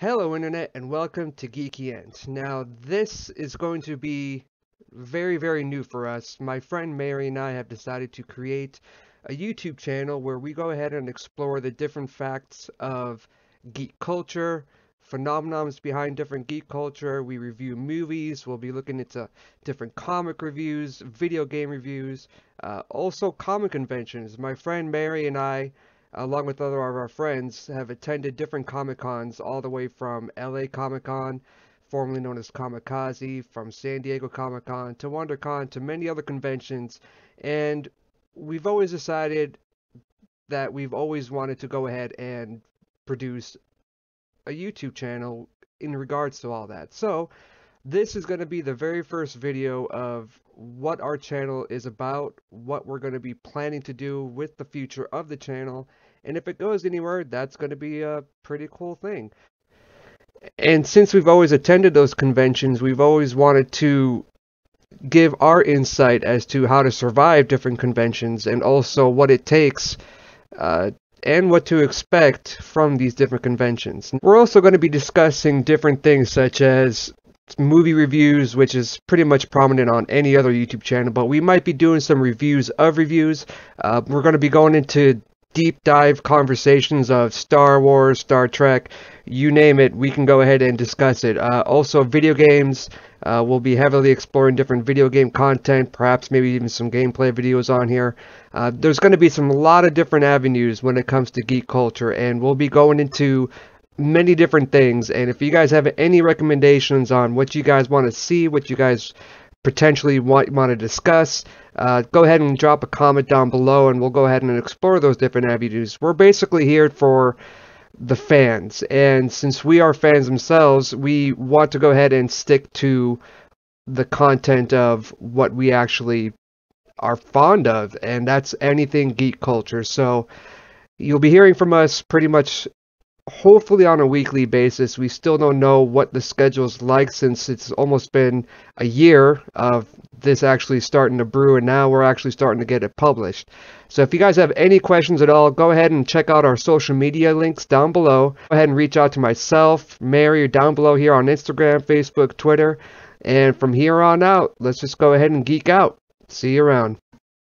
Hello Internet and welcome to Geeky Ends. Now this is going to be very very new for us. My friend Mary and I have decided to create a YouTube channel where we go ahead and explore the different facts of geek culture, phenomenons behind different geek culture, we review movies, we'll be looking into different comic reviews, video game reviews, uh, also comic conventions. My friend Mary and I along with other of our friends, have attended different Comic Cons all the way from LA Comic Con, formerly known as Kamikaze, from San Diego Comic Con to WonderCon to many other conventions. And we've always decided that we've always wanted to go ahead and produce a YouTube channel in regards to all that. So, this is going to be the very first video of what our channel is about, what we're going to be planning to do with the future of the channel, and if it goes anywhere, that's going to be a pretty cool thing. And since we've always attended those conventions, we've always wanted to give our insight as to how to survive different conventions and also what it takes uh, and what to expect from these different conventions. We're also going to be discussing different things such as movie reviews, which is pretty much prominent on any other YouTube channel, but we might be doing some reviews of reviews. Uh, we're going to be going into deep dive conversations of Star Wars, Star Trek, you name it, we can go ahead and discuss it. Uh, also, video games. Uh, we'll be heavily exploring different video game content, perhaps maybe even some gameplay videos on here. Uh, there's going to be some lot of different avenues when it comes to geek culture, and we'll be going into many different things. And if you guys have any recommendations on what you guys want to see, what you guys potentially want, want to discuss, uh, go ahead and drop a comment down below and we'll go ahead and explore those different avenues. We're basically here for the fans. And since we are fans themselves, we want to go ahead and stick to the content of what we actually are fond of, and that's anything geek culture. So you'll be hearing from us pretty much hopefully on a weekly basis. We still don't know what the schedule's like since it's almost been a year of this actually starting to brew, and now we're actually starting to get it published. So if you guys have any questions at all, go ahead and check out our social media links down below. Go ahead and reach out to myself, Mary, or down below here on Instagram, Facebook, Twitter. And from here on out, let's just go ahead and geek out. See you around.